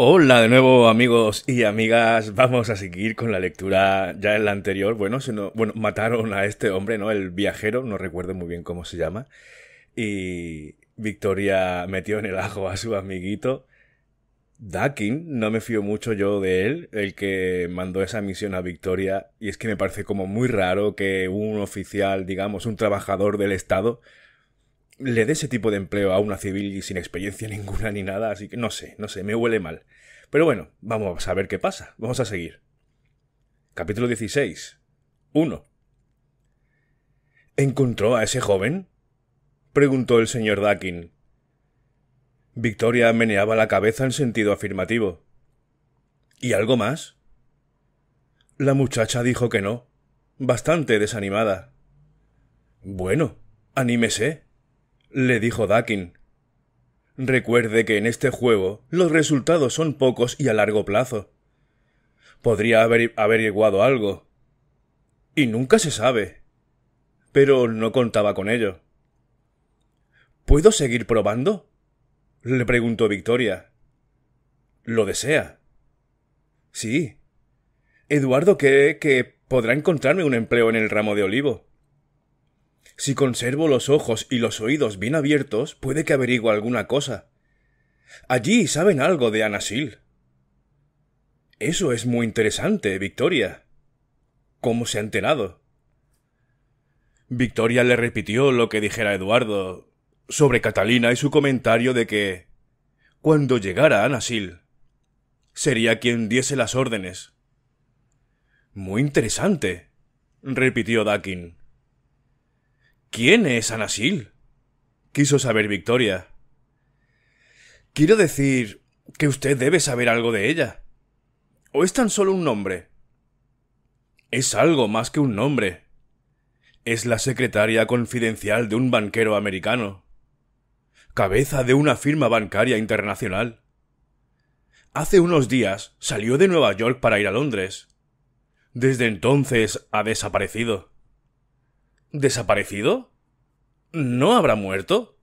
Hola de nuevo amigos y amigas, vamos a seguir con la lectura ya en la anterior, bueno, bueno, mataron a este hombre, ¿no? El viajero, no recuerdo muy bien cómo se llama, y Victoria metió en el ajo a su amiguito. Dakin, no me fío mucho yo de él, el que mandó esa misión a Victoria, y es que me parece como muy raro que un oficial, digamos, un trabajador del Estado, le dé ese tipo de empleo a una civil y sin experiencia ninguna ni nada, así que no sé, no sé, me huele mal. Pero bueno, vamos a ver qué pasa, vamos a seguir. Capítulo 16. 1. ¿Encontró a ese joven? preguntó el señor Dakin. Victoria meneaba la cabeza en sentido afirmativo. ¿Y algo más? La muchacha dijo que no, bastante desanimada. Bueno, anímese, le dijo Dakin. Recuerde que en este juego los resultados son pocos y a largo plazo. Podría haber averiguado algo. Y nunca se sabe. Pero no contaba con ello. ¿Puedo seguir probando? le preguntó Victoria. ¿Lo desea? Sí. Eduardo cree que podrá encontrarme un empleo en el ramo de olivo. Si conservo los ojos y los oídos bien abiertos, puede que averigüe alguna cosa. Allí saben algo de Anasil. Eso es muy interesante, Victoria. ¿Cómo se ha enterado? Victoria le repitió lo que dijera Eduardo sobre Catalina y su comentario de que cuando llegara Anasil sería quien diese las órdenes. Muy interesante, repitió Dakin. ¿Quién es Anasil? quiso saber Victoria. Quiero decir que usted debe saber algo de ella. ¿O es tan solo un nombre? Es algo más que un nombre. Es la secretaria confidencial de un banquero americano. Cabeza de una firma bancaria internacional. Hace unos días salió de Nueva York para ir a Londres. Desde entonces ha desaparecido. ¿Desaparecido? ¿No habrá muerto?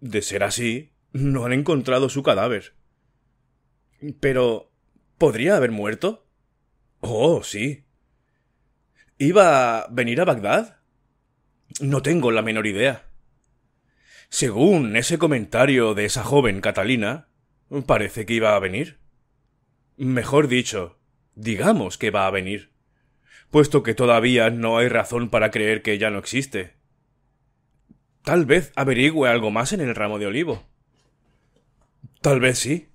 De ser así, no han encontrado su cadáver. Pero... ¿Podría haber muerto? Oh, sí. ¿Iba a venir a Bagdad? No tengo la menor idea. Según ese comentario de esa joven Catalina, parece que iba a venir. Mejor dicho, digamos que va a venir puesto que todavía no hay razón para creer que ya no existe. Tal vez averigüe algo más en el ramo de olivo. Tal vez sí.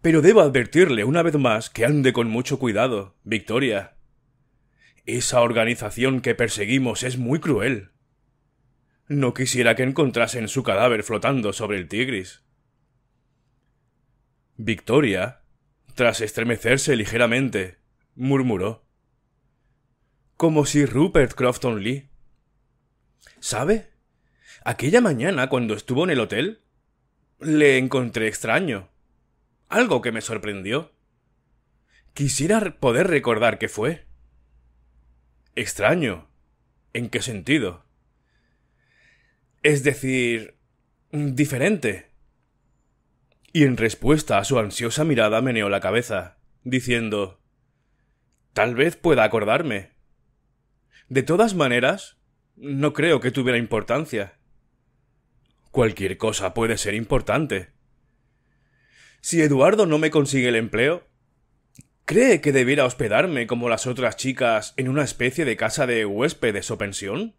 Pero debo advertirle una vez más que ande con mucho cuidado, Victoria. Esa organización que perseguimos es muy cruel. No quisiera que encontrasen su cadáver flotando sobre el Tigris. Victoria, tras estremecerse ligeramente, murmuró como si Rupert Crofton Lee. ¿Sabe? Aquella mañana, cuando estuvo en el hotel, le encontré extraño. Algo que me sorprendió. Quisiera poder recordar qué fue. Extraño. ¿En qué sentido? Es decir, diferente. Y en respuesta a su ansiosa mirada meneó la cabeza, diciendo Tal vez pueda acordarme. De todas maneras, no creo que tuviera importancia. Cualquier cosa puede ser importante. Si Eduardo no me consigue el empleo, ¿cree que debiera hospedarme como las otras chicas en una especie de casa de huéspedes o pensión?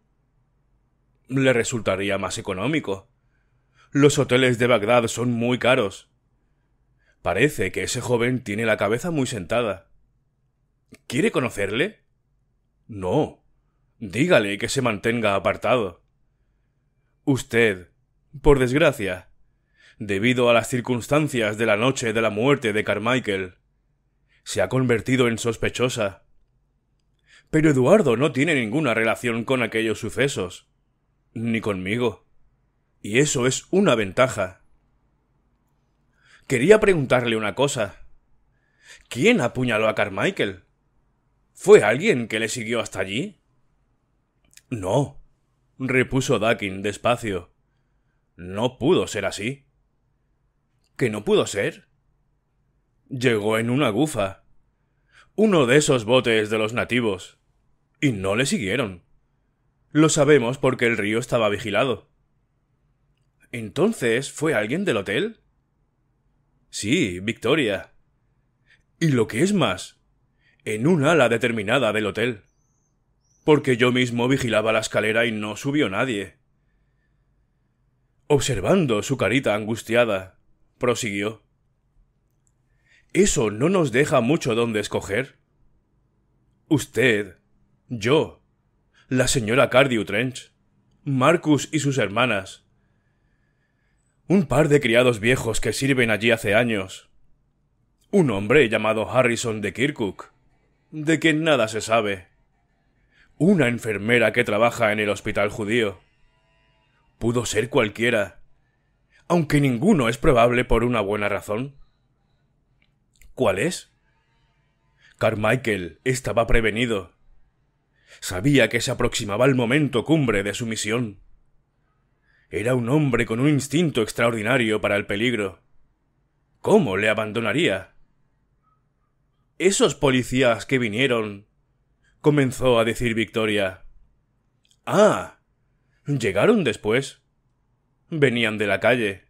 Le resultaría más económico. Los hoteles de Bagdad son muy caros. Parece que ese joven tiene la cabeza muy sentada. ¿Quiere conocerle? No. Dígale que se mantenga apartado. Usted, por desgracia, debido a las circunstancias de la noche de la muerte de Carmichael, se ha convertido en sospechosa. Pero Eduardo no tiene ninguna relación con aquellos sucesos, ni conmigo. Y eso es una ventaja. Quería preguntarle una cosa. ¿Quién apuñaló a Carmichael? ¿Fue alguien que le siguió hasta allí? No, repuso Dakin despacio. No pudo ser así. ¿Que no pudo ser? Llegó en una gufa. Uno de esos botes de los nativos. Y no le siguieron. Lo sabemos porque el río estaba vigilado. ¿Entonces fue alguien del hotel? Sí, Victoria. Y lo que es más, en un ala determinada del hotel porque yo mismo vigilaba la escalera y no subió nadie. Observando su carita angustiada, prosiguió. Eso no nos deja mucho donde escoger. Usted, yo, la señora Cardew Trench, Marcus y sus hermanas, un par de criados viejos que sirven allí hace años, un hombre llamado Harrison de Kirkuk, de quien nada se sabe, una enfermera que trabaja en el hospital judío. Pudo ser cualquiera, aunque ninguno es probable por una buena razón. ¿Cuál es? Carmichael estaba prevenido. Sabía que se aproximaba el momento cumbre de su misión. Era un hombre con un instinto extraordinario para el peligro. ¿Cómo le abandonaría? Esos policías que vinieron comenzó a decir Victoria. Ah. Llegaron después. Venían de la calle.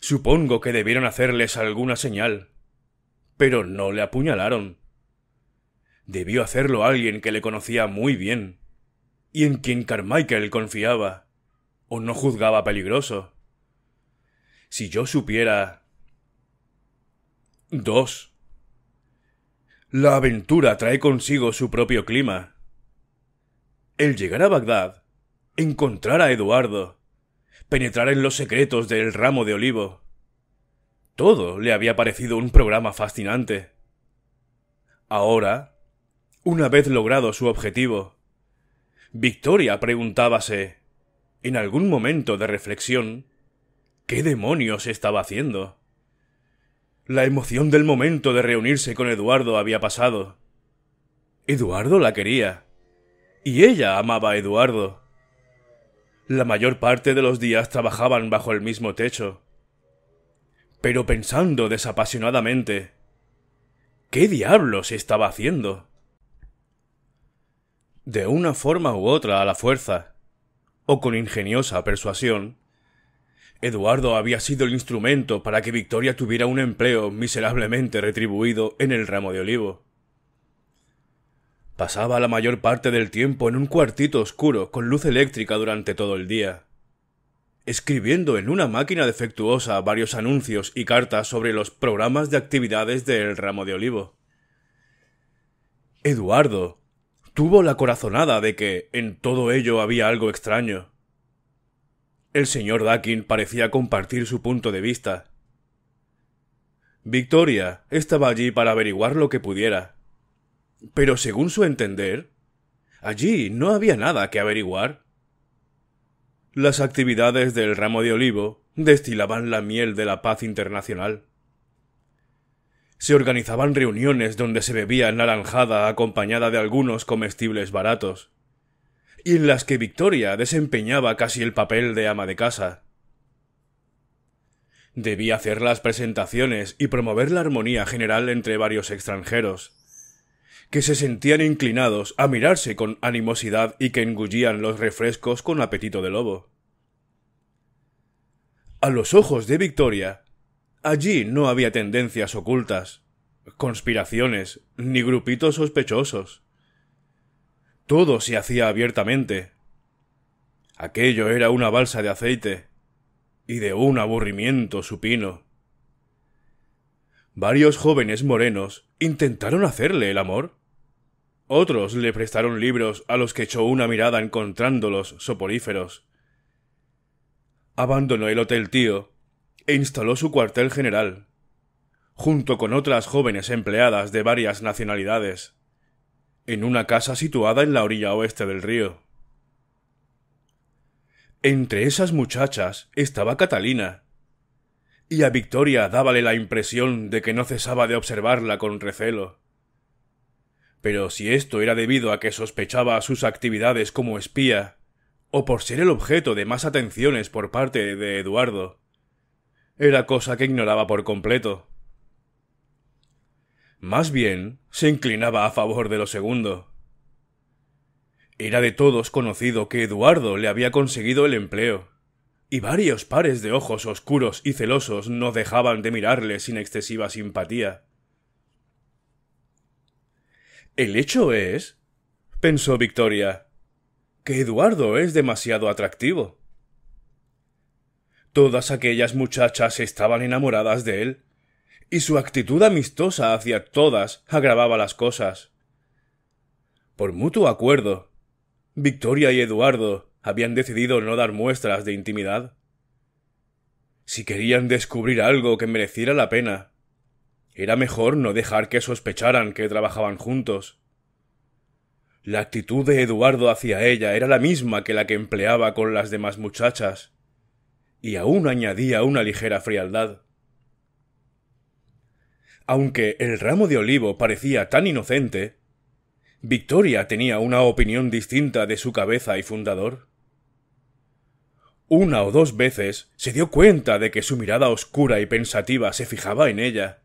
Supongo que debieron hacerles alguna señal. Pero no le apuñalaron. Debió hacerlo alguien que le conocía muy bien, y en quien Carmichael confiaba, o no juzgaba peligroso. Si yo supiera... Dos. La aventura trae consigo su propio clima. El llegar a Bagdad, encontrar a Eduardo, penetrar en los secretos del ramo de olivo. Todo le había parecido un programa fascinante. Ahora, una vez logrado su objetivo, Victoria preguntábase, en algún momento de reflexión, ¿qué demonios estaba haciendo? La emoción del momento de reunirse con Eduardo había pasado. Eduardo la quería. Y ella amaba a Eduardo. La mayor parte de los días trabajaban bajo el mismo techo. Pero pensando desapasionadamente, ¿qué diablo se estaba haciendo? De una forma u otra a la fuerza, o con ingeniosa persuasión, Eduardo había sido el instrumento para que Victoria tuviera un empleo miserablemente retribuido en el ramo de olivo. Pasaba la mayor parte del tiempo en un cuartito oscuro con luz eléctrica durante todo el día, escribiendo en una máquina defectuosa varios anuncios y cartas sobre los programas de actividades del ramo de olivo. Eduardo tuvo la corazonada de que en todo ello había algo extraño. El señor Dakin parecía compartir su punto de vista. Victoria estaba allí para averiguar lo que pudiera. Pero según su entender, allí no había nada que averiguar. Las actividades del ramo de olivo destilaban la miel de la paz internacional. Se organizaban reuniones donde se bebía naranjada acompañada de algunos comestibles baratos y en las que Victoria desempeñaba casi el papel de ama de casa. Debía hacer las presentaciones y promover la armonía general entre varios extranjeros, que se sentían inclinados a mirarse con animosidad y que engullían los refrescos con apetito de lobo. A los ojos de Victoria, allí no había tendencias ocultas, conspiraciones, ni grupitos sospechosos. Todo se hacía abiertamente. Aquello era una balsa de aceite y de un aburrimiento supino. Varios jóvenes morenos intentaron hacerle el amor. Otros le prestaron libros a los que echó una mirada encontrándolos soporíferos. Abandonó el hotel tío e instaló su cuartel general, junto con otras jóvenes empleadas de varias nacionalidades en una casa situada en la orilla oeste del río. Entre esas muchachas estaba Catalina, y a Victoria dábale la impresión de que no cesaba de observarla con recelo. Pero si esto era debido a que sospechaba sus actividades como espía, o por ser el objeto de más atenciones por parte de Eduardo, era cosa que ignoraba por completo. Más bien, se inclinaba a favor de lo segundo. Era de todos conocido que Eduardo le había conseguido el empleo, y varios pares de ojos oscuros y celosos no dejaban de mirarle sin excesiva simpatía. El hecho es, pensó Victoria, que Eduardo es demasiado atractivo. Todas aquellas muchachas estaban enamoradas de él, y su actitud amistosa hacia todas agravaba las cosas. Por mutuo acuerdo, Victoria y Eduardo habían decidido no dar muestras de intimidad. Si querían descubrir algo que mereciera la pena, era mejor no dejar que sospecharan que trabajaban juntos. La actitud de Eduardo hacia ella era la misma que la que empleaba con las demás muchachas, y aún añadía una ligera frialdad. Aunque el ramo de olivo parecía tan inocente, Victoria tenía una opinión distinta de su cabeza y fundador. Una o dos veces se dio cuenta de que su mirada oscura y pensativa se fijaba en ella.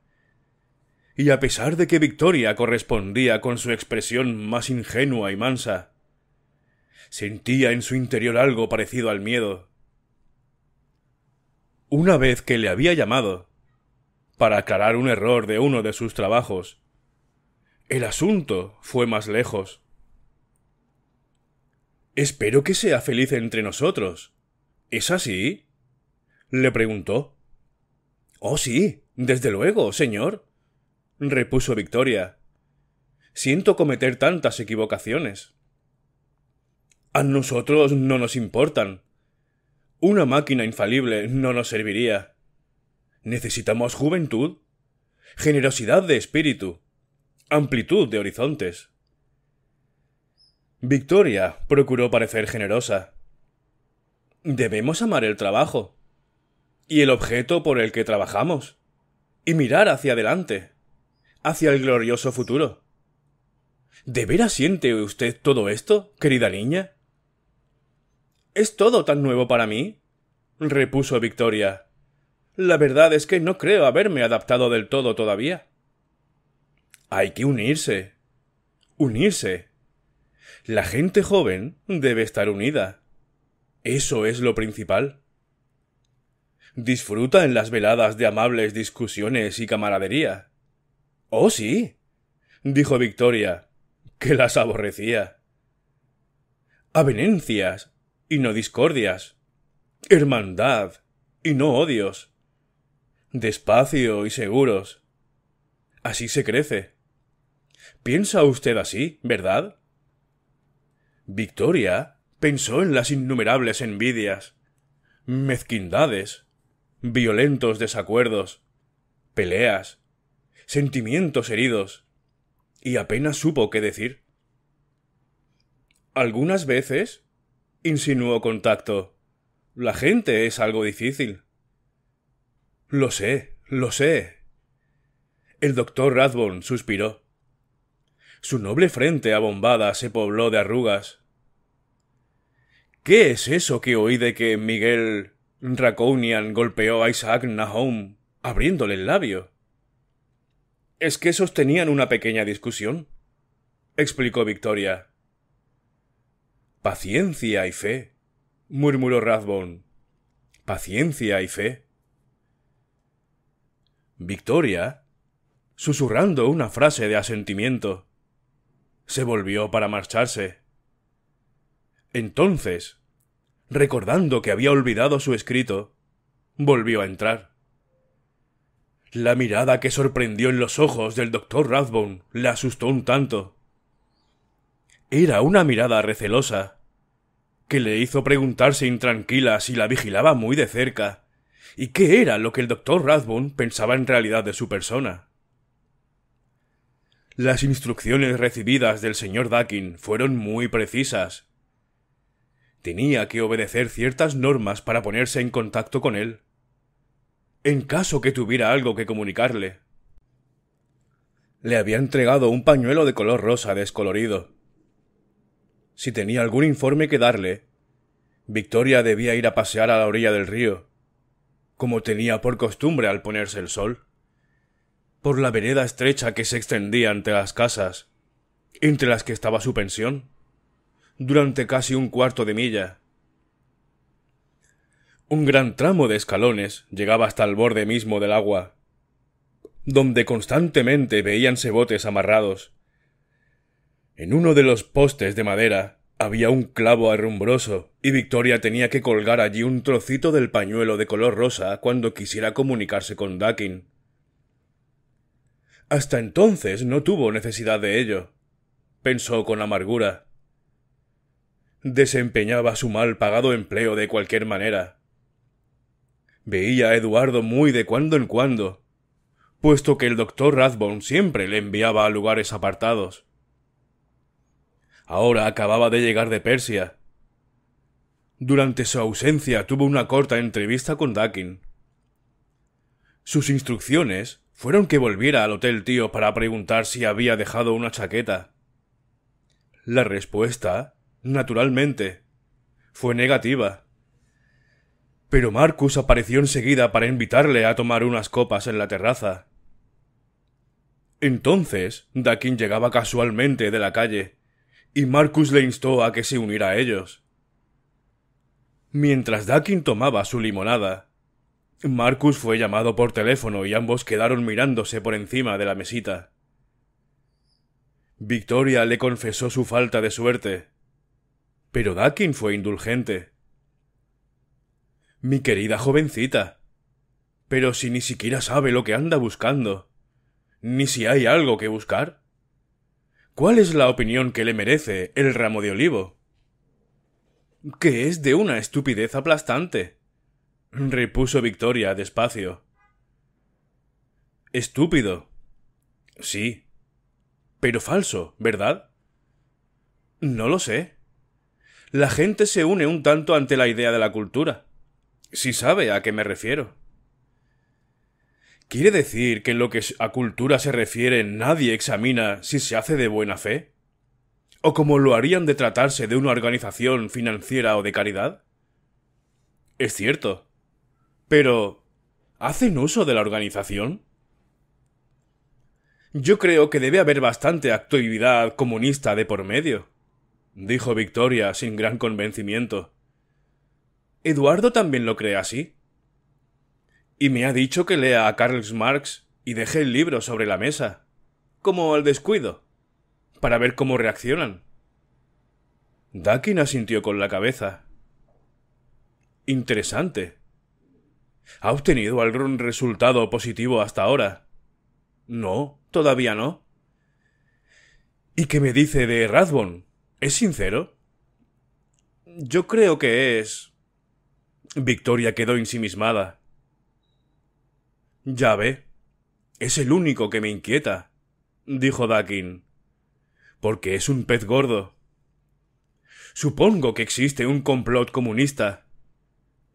Y a pesar de que Victoria correspondía con su expresión más ingenua y mansa, sentía en su interior algo parecido al miedo. Una vez que le había llamado, para aclarar un error de uno de sus trabajos. El asunto fue más lejos. Espero que sea feliz entre nosotros. ¿Es así? le preguntó. Oh, sí, desde luego, señor, repuso Victoria. Siento cometer tantas equivocaciones. A nosotros no nos importan. Una máquina infalible no nos serviría. Necesitamos juventud, generosidad de espíritu, amplitud de horizontes. Victoria procuró parecer generosa. Debemos amar el trabajo y el objeto por el que trabajamos y mirar hacia adelante, hacia el glorioso futuro. ¿De veras siente usted todo esto, querida niña? Es todo tan nuevo para mí, repuso Victoria, la verdad es que no creo haberme adaptado del todo todavía. Hay que unirse. Unirse. La gente joven debe estar unida. Eso es lo principal. Disfruta en las veladas de amables discusiones y camaradería. Oh, sí. dijo Victoria, que las aborrecía. Avenencias y no discordias. Hermandad y no odios despacio y seguros. Así se crece. ¿Piensa usted así, verdad? Victoria pensó en las innumerables envidias, mezquindades, violentos desacuerdos, peleas, sentimientos heridos, y apenas supo qué decir. Algunas veces, insinuó Contacto, la gente es algo difícil. Lo sé, lo sé. El doctor Rathbone suspiró. Su noble frente abombada se pobló de arrugas. ¿Qué es eso que oí de que Miguel Raconian golpeó a Isaac Nahum, abriéndole el labio? Es que sostenían una pequeña discusión, explicó Victoria. Paciencia y fe, murmuró Rathbone. Paciencia y fe. Victoria, susurrando una frase de asentimiento, se volvió para marcharse. Entonces, recordando que había olvidado su escrito, volvió a entrar. La mirada que sorprendió en los ojos del doctor Rathbone le asustó un tanto. Era una mirada recelosa, que le hizo preguntarse intranquila si la vigilaba muy de cerca ¿Y qué era lo que el doctor Rathbone pensaba en realidad de su persona? Las instrucciones recibidas del señor Dakin fueron muy precisas. Tenía que obedecer ciertas normas para ponerse en contacto con él, en caso que tuviera algo que comunicarle. Le había entregado un pañuelo de color rosa descolorido. Si tenía algún informe que darle, Victoria debía ir a pasear a la orilla del río como tenía por costumbre al ponerse el sol, por la vereda estrecha que se extendía ante las casas, entre las que estaba su pensión, durante casi un cuarto de milla. Un gran tramo de escalones llegaba hasta el borde mismo del agua, donde constantemente veíanse botes amarrados. En uno de los postes de madera había un clavo arrumbroso y Victoria tenía que colgar allí un trocito del pañuelo de color rosa cuando quisiera comunicarse con Dakin. Hasta entonces no tuvo necesidad de ello, pensó con amargura. Desempeñaba su mal pagado empleo de cualquier manera. Veía a Eduardo muy de cuando en cuando, puesto que el doctor Rathbone siempre le enviaba a lugares apartados. Ahora acababa de llegar de Persia. Durante su ausencia tuvo una corta entrevista con Dakin. Sus instrucciones fueron que volviera al hotel tío para preguntar si había dejado una chaqueta. La respuesta, naturalmente, fue negativa. Pero Marcus apareció enseguida para invitarle a tomar unas copas en la terraza. Entonces, Dakin llegaba casualmente de la calle y Marcus le instó a que se uniera a ellos. Mientras Dakin tomaba su limonada, Marcus fue llamado por teléfono y ambos quedaron mirándose por encima de la mesita. Victoria le confesó su falta de suerte, pero Dakin fue indulgente. Mi querida jovencita, pero si ni siquiera sabe lo que anda buscando, ni si hay algo que buscar. ¿Cuál es la opinión que le merece el ramo de olivo? Que es de una estupidez aplastante, repuso Victoria despacio. Estúpido. Sí. Pero falso, ¿verdad? No lo sé. La gente se une un tanto ante la idea de la cultura. Si sabe a qué me refiero. ¿Quiere decir que en lo que a cultura se refiere nadie examina si se hace de buena fe? ¿O como lo harían de tratarse de una organización financiera o de caridad? Es cierto. Pero ¿hacen uso de la organización? Yo creo que debe haber bastante actividad comunista de por medio, dijo Victoria sin gran convencimiento. Eduardo también lo cree así. Y me ha dicho que lea a Karl Marx y deje el libro sobre la mesa, como al descuido, para ver cómo reaccionan. Dakin asintió con la cabeza. Interesante. ¿Ha obtenido algún resultado positivo hasta ahora? No, todavía no. ¿Y qué me dice de Rathbone? ¿Es sincero? Yo creo que es. Victoria quedó insimismada. Ya ve. Es el único que me inquieta, dijo Dakin. Porque es un pez gordo. Supongo que existe un complot comunista.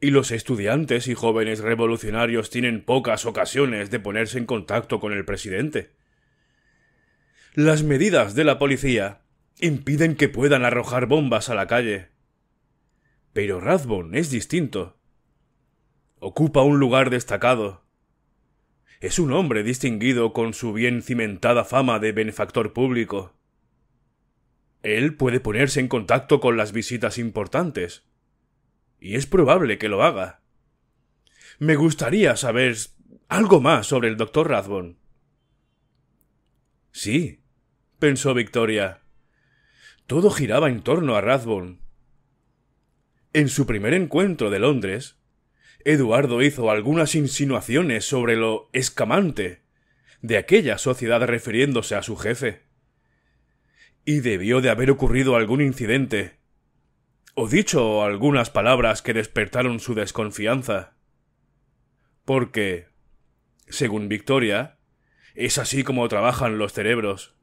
Y los estudiantes y jóvenes revolucionarios tienen pocas ocasiones de ponerse en contacto con el presidente. Las medidas de la policía impiden que puedan arrojar bombas a la calle. Pero Rathbone es distinto. Ocupa un lugar destacado es un hombre distinguido con su bien cimentada fama de benefactor público. Él puede ponerse en contacto con las visitas importantes. Y es probable que lo haga. Me gustaría saber algo más sobre el doctor Rathbone. Sí, pensó Victoria. Todo giraba en torno a Rathbone. En su primer encuentro de Londres, Eduardo hizo algunas insinuaciones sobre lo escamante de aquella sociedad refiriéndose a su jefe. Y debió de haber ocurrido algún incidente, o dicho algunas palabras que despertaron su desconfianza. Porque, según Victoria, es así como trabajan los cerebros.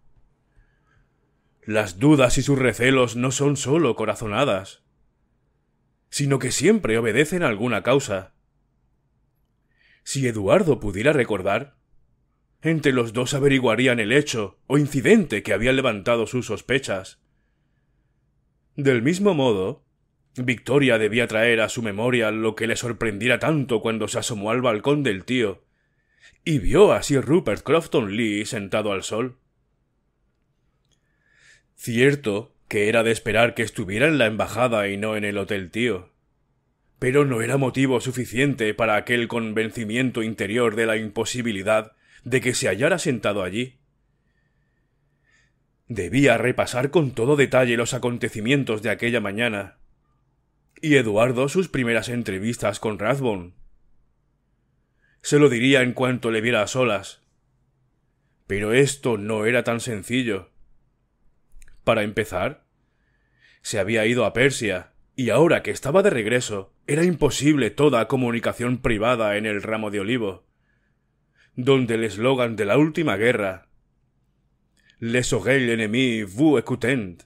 Las dudas y sus recelos no son sólo corazonadas, sino que siempre obedecen a alguna causa. Si Eduardo pudiera recordar, entre los dos averiguarían el hecho o incidente que había levantado sus sospechas. Del mismo modo, Victoria debía traer a su memoria lo que le sorprendiera tanto cuando se asomó al balcón del tío y vio a Sir Rupert Crofton Lee sentado al sol. Cierto que era de esperar que estuviera en la embajada y no en el hotel tío. Pero no era motivo suficiente para aquel convencimiento interior de la imposibilidad de que se hallara sentado allí. Debía repasar con todo detalle los acontecimientos de aquella mañana. Y Eduardo sus primeras entrevistas con Rathbone. Se lo diría en cuanto le viera a solas. Pero esto no era tan sencillo. Para empezar, se había ido a Persia, y ahora que estaba de regreso, era imposible toda comunicación privada en el ramo de olivo, donde el eslogan de la última guerra Les orgueil ennemis vous écoutent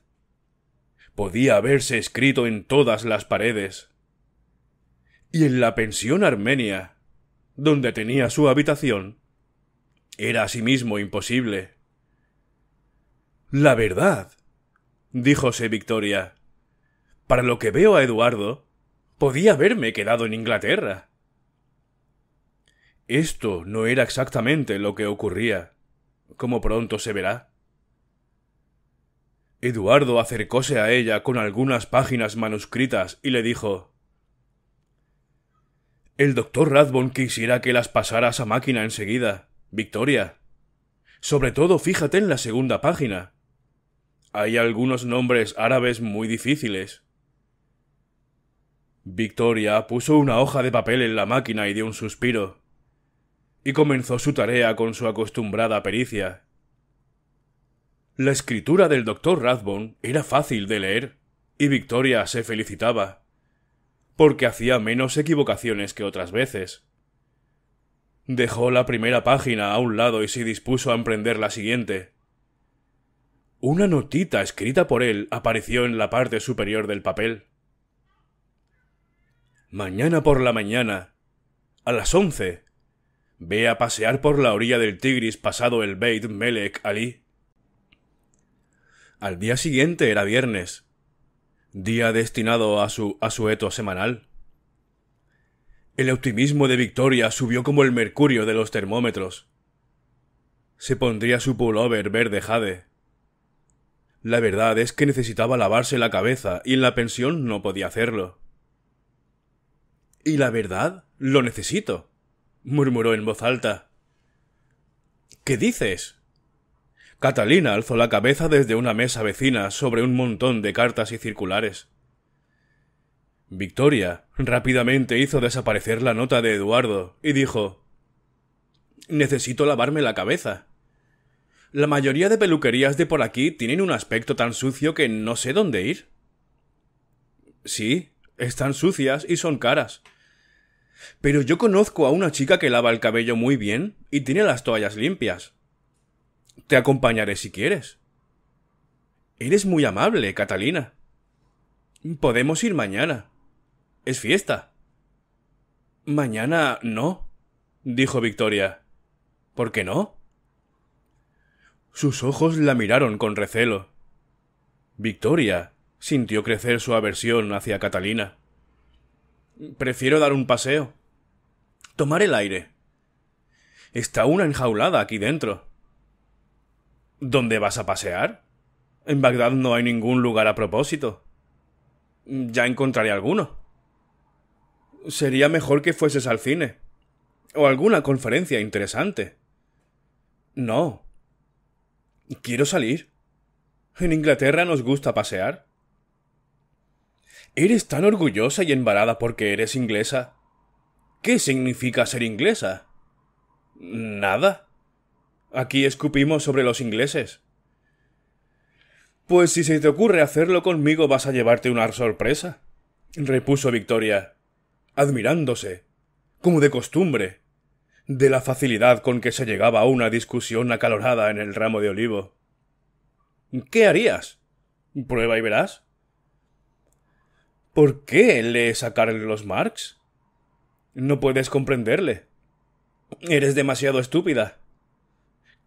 podía haberse escrito en todas las paredes. Y en la pensión armenia, donde tenía su habitación, era asimismo imposible. La verdad ...dijose Victoria. Para lo que veo a Eduardo, podía haberme quedado en Inglaterra. Esto no era exactamente lo que ocurría, como pronto se verá. Eduardo acercóse a ella con algunas páginas manuscritas y le dijo El doctor Radbon quisiera que las pasaras a máquina enseguida, Victoria. Sobre todo fíjate en la segunda página. Hay algunos nombres árabes muy difíciles. Victoria puso una hoja de papel en la máquina y dio un suspiro, y comenzó su tarea con su acostumbrada pericia. La escritura del doctor Rathbone era fácil de leer, y Victoria se felicitaba, porque hacía menos equivocaciones que otras veces. Dejó la primera página a un lado y se dispuso a emprender la siguiente. Una notita escrita por él apareció en la parte superior del papel. Mañana por la mañana, a las once, ve a pasear por la orilla del Tigris pasado el Beit Melek Ali. Al día siguiente era viernes, día destinado a su asueto semanal. El optimismo de Victoria subió como el mercurio de los termómetros. Se pondría su pullover verde jade, la verdad es que necesitaba lavarse la cabeza y en la pensión no podía hacerlo. Y la verdad, lo necesito, murmuró en voz alta. ¿Qué dices? Catalina alzó la cabeza desde una mesa vecina sobre un montón de cartas y circulares. Victoria rápidamente hizo desaparecer la nota de Eduardo y dijo Necesito lavarme la cabeza. La mayoría de peluquerías de por aquí tienen un aspecto tan sucio que no sé dónde ir. Sí, están sucias y son caras. Pero yo conozco a una chica que lava el cabello muy bien y tiene las toallas limpias. Te acompañaré si quieres. Eres muy amable, Catalina. Podemos ir mañana. Es fiesta. Mañana no, dijo Victoria. ¿Por qué no? Sus ojos la miraron con recelo. Victoria sintió crecer su aversión hacia Catalina. Prefiero dar un paseo. Tomar el aire. Está una enjaulada aquí dentro. ¿Dónde vas a pasear? En Bagdad no hay ningún lugar a propósito. Ya encontraré alguno. Sería mejor que fueses al cine. O alguna conferencia interesante. No, Quiero salir. En Inglaterra nos gusta pasear. Eres tan orgullosa y embarada porque eres inglesa. ¿Qué significa ser inglesa? Nada. Aquí escupimos sobre los ingleses. Pues si se te ocurre hacerlo conmigo vas a llevarte una sorpresa, repuso Victoria, admirándose, como de costumbre de la facilidad con que se llegaba a una discusión acalorada en el ramo de olivo. ¿Qué harías? Prueba y verás. ¿Por qué lees a los Marx? No puedes comprenderle. Eres demasiado estúpida.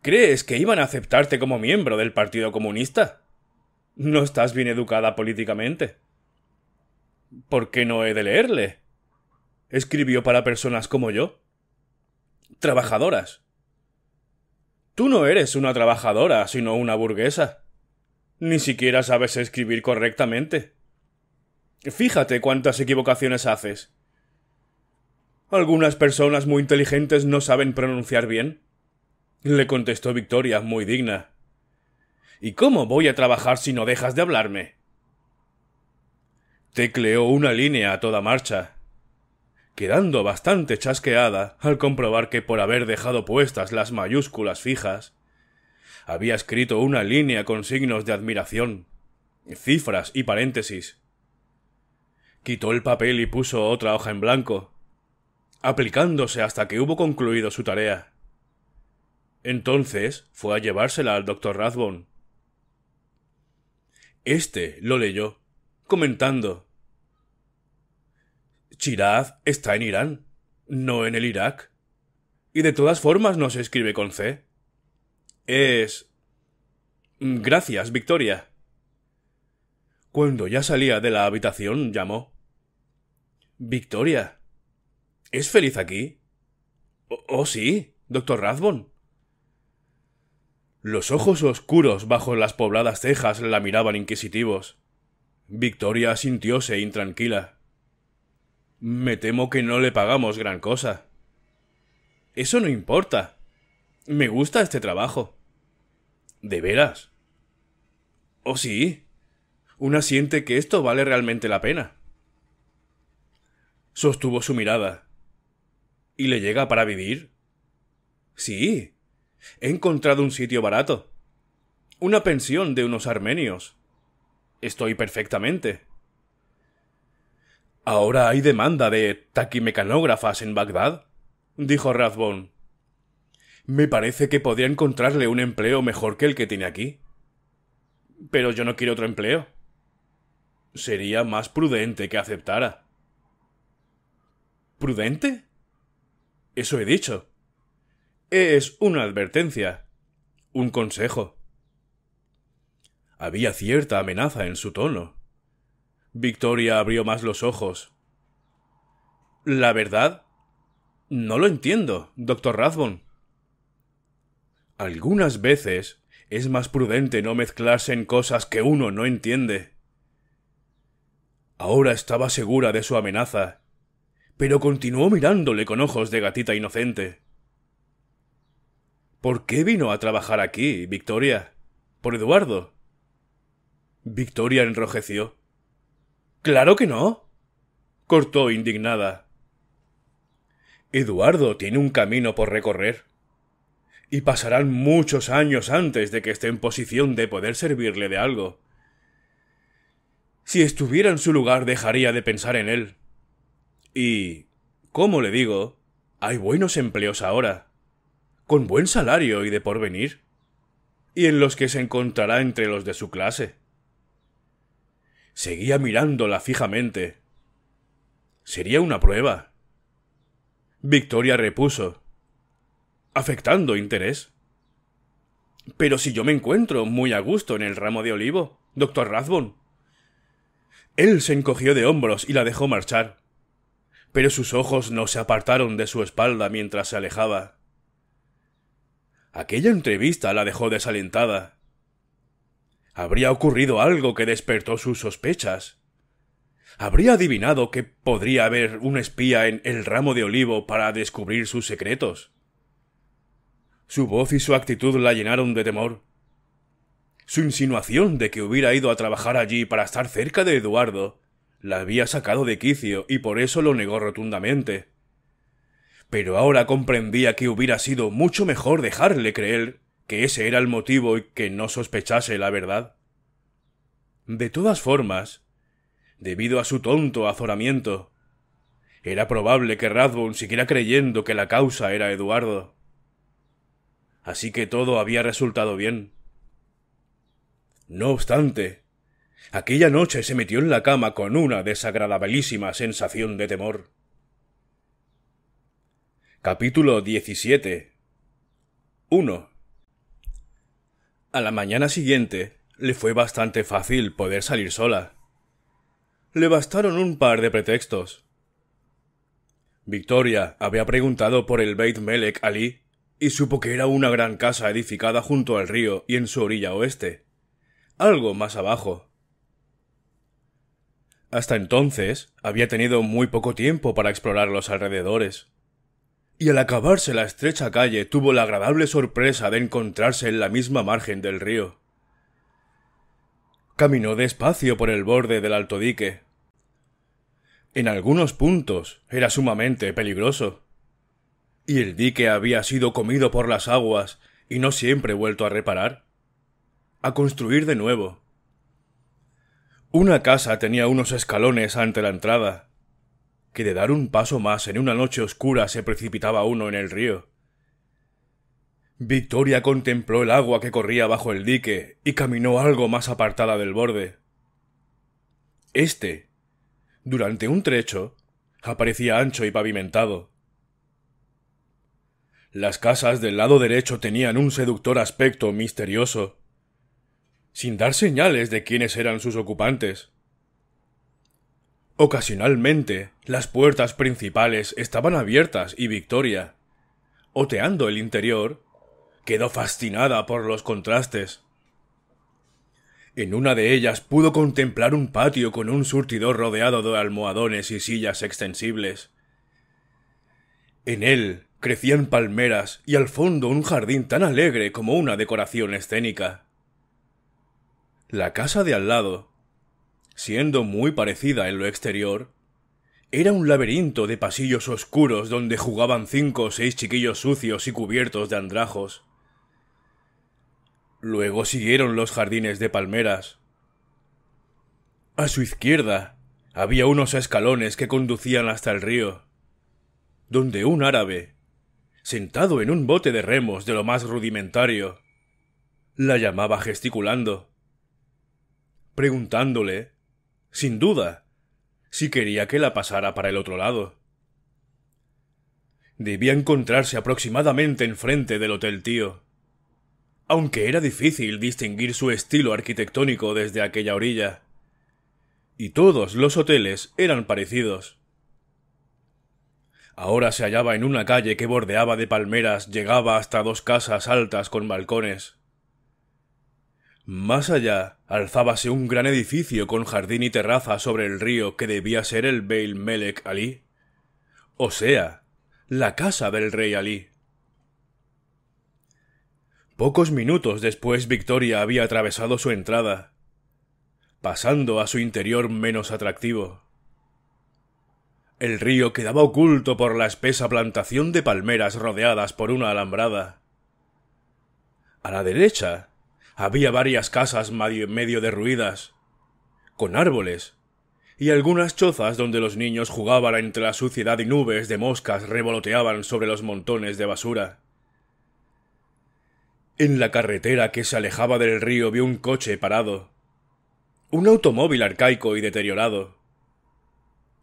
¿Crees que iban a aceptarte como miembro del Partido Comunista? No estás bien educada políticamente. ¿Por qué no he de leerle? Escribió para personas como yo trabajadoras. Tú no eres una trabajadora, sino una burguesa. Ni siquiera sabes escribir correctamente. Fíjate cuántas equivocaciones haces. Algunas personas muy inteligentes no saben pronunciar bien. Le contestó Victoria, muy digna. ¿Y cómo voy a trabajar si no dejas de hablarme? Tecleó una línea a toda marcha quedando bastante chasqueada al comprobar que por haber dejado puestas las mayúsculas fijas, había escrito una línea con signos de admiración, cifras y paréntesis. Quitó el papel y puso otra hoja en blanco, aplicándose hasta que hubo concluido su tarea. Entonces fue a llevársela al doctor Rathbone. Este lo leyó, comentando Chiraz está en Irán, no en el Irak. Y de todas formas no se escribe con C. Es. Mm, gracias, Victoria. Cuando ya salía de la habitación, llamó. Victoria. ¿Es feliz aquí? Oh, sí, doctor Rathbone. Los ojos oscuros bajo las pobladas cejas la miraban inquisitivos. Victoria sintióse intranquila. Me temo que no le pagamos gran cosa. Eso no importa. Me gusta este trabajo. ¿De veras? Oh, sí. Una siente que esto vale realmente la pena. Sostuvo su mirada. ¿Y le llega para vivir? Sí. He encontrado un sitio barato. Una pensión de unos armenios. Estoy perfectamente. Ahora hay demanda de taquimecanógrafas en Bagdad, dijo Rathbone. Me parece que podría encontrarle un empleo mejor que el que tiene aquí. Pero yo no quiero otro empleo. Sería más prudente que aceptara. ¿Prudente? Eso he dicho. Es una advertencia. Un consejo. Había cierta amenaza en su tono. Victoria abrió más los ojos. La verdad, no lo entiendo, doctor Rathbone. Algunas veces es más prudente no mezclarse en cosas que uno no entiende. Ahora estaba segura de su amenaza, pero continuó mirándole con ojos de gatita inocente. ¿Por qué vino a trabajar aquí, Victoria? ¿Por Eduardo? Victoria enrojeció. Claro que no. cortó indignada. Eduardo tiene un camino por recorrer. Y pasarán muchos años antes de que esté en posición de poder servirle de algo. Si estuviera en su lugar dejaría de pensar en él. Y, como le digo, hay buenos empleos ahora, con buen salario y de porvenir, y en los que se encontrará entre los de su clase. Seguía mirándola fijamente. Sería una prueba. Victoria repuso, afectando interés. Pero si yo me encuentro muy a gusto en el ramo de olivo, doctor Rathbone. Él se encogió de hombros y la dejó marchar, pero sus ojos no se apartaron de su espalda mientras se alejaba. Aquella entrevista la dejó desalentada habría ocurrido algo que despertó sus sospechas. Habría adivinado que podría haber un espía en el ramo de olivo para descubrir sus secretos. Su voz y su actitud la llenaron de temor. Su insinuación de que hubiera ido a trabajar allí para estar cerca de Eduardo la había sacado de quicio y por eso lo negó rotundamente. Pero ahora comprendía que hubiera sido mucho mejor dejarle creer que ese era el motivo y que no sospechase la verdad? De todas formas, debido a su tonto azoramiento, era probable que Rathbone siguiera creyendo que la causa era Eduardo. Así que todo había resultado bien. No obstante, aquella noche se metió en la cama con una desagradabilísima sensación de temor. Capítulo 17 1. A la mañana siguiente le fue bastante fácil poder salir sola. Le bastaron un par de pretextos. Victoria había preguntado por el Beit Melek Ali y supo que era una gran casa edificada junto al río y en su orilla oeste, algo más abajo. Hasta entonces había tenido muy poco tiempo para explorar los alrededores y al acabarse la estrecha calle tuvo la agradable sorpresa de encontrarse en la misma margen del río. Caminó despacio por el borde del alto dique. En algunos puntos era sumamente peligroso. Y el dique había sido comido por las aguas y no siempre vuelto a reparar. A construir de nuevo. Una casa tenía unos escalones ante la entrada, que de dar un paso más en una noche oscura se precipitaba uno en el río. Victoria contempló el agua que corría bajo el dique y caminó algo más apartada del borde. Este, durante un trecho, aparecía ancho y pavimentado. Las casas del lado derecho tenían un seductor aspecto misterioso, sin dar señales de quiénes eran sus ocupantes. Ocasionalmente, las puertas principales estaban abiertas y Victoria, oteando el interior, quedó fascinada por los contrastes. En una de ellas pudo contemplar un patio con un surtidor rodeado de almohadones y sillas extensibles. En él crecían palmeras y al fondo un jardín tan alegre como una decoración escénica. La casa de al lado siendo muy parecida en lo exterior, era un laberinto de pasillos oscuros donde jugaban cinco o seis chiquillos sucios y cubiertos de andrajos. Luego siguieron los jardines de palmeras. A su izquierda había unos escalones que conducían hasta el río, donde un árabe, sentado en un bote de remos de lo más rudimentario, la llamaba gesticulando, preguntándole sin duda, si quería que la pasara para el otro lado. Debía encontrarse aproximadamente enfrente del Hotel Tío. Aunque era difícil distinguir su estilo arquitectónico desde aquella orilla. Y todos los hoteles eran parecidos. Ahora se hallaba en una calle que bordeaba de palmeras, llegaba hasta dos casas altas con balcones. Más allá, alzábase un gran edificio con jardín y terraza sobre el río que debía ser el Beil Melek Ali. O sea, la casa del rey Ali. Pocos minutos después Victoria había atravesado su entrada, pasando a su interior menos atractivo. El río quedaba oculto por la espesa plantación de palmeras rodeadas por una alambrada. A la derecha había varias casas medio derruidas, con árboles, y algunas chozas donde los niños jugaban entre la suciedad y nubes de moscas revoloteaban sobre los montones de basura. En la carretera que se alejaba del río vio un coche parado, un automóvil arcaico y deteriorado.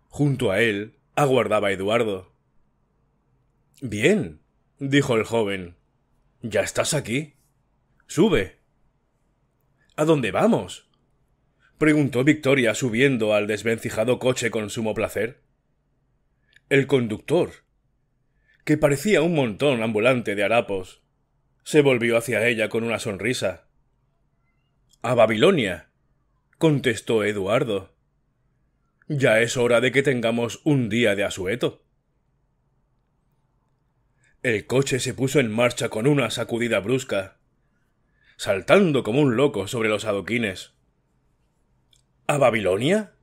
Junto a él aguardaba Eduardo. Bien, dijo el joven. Ya estás aquí. Sube. ¿A dónde vamos? preguntó Victoria subiendo al desvencijado coche con sumo placer. El conductor, que parecía un montón ambulante de harapos, se volvió hacia ella con una sonrisa. A Babilonia, contestó Eduardo. Ya es hora de que tengamos un día de asueto. El coche se puso en marcha con una sacudida brusca saltando como un loco sobre los adoquines. ¿A Babilonia?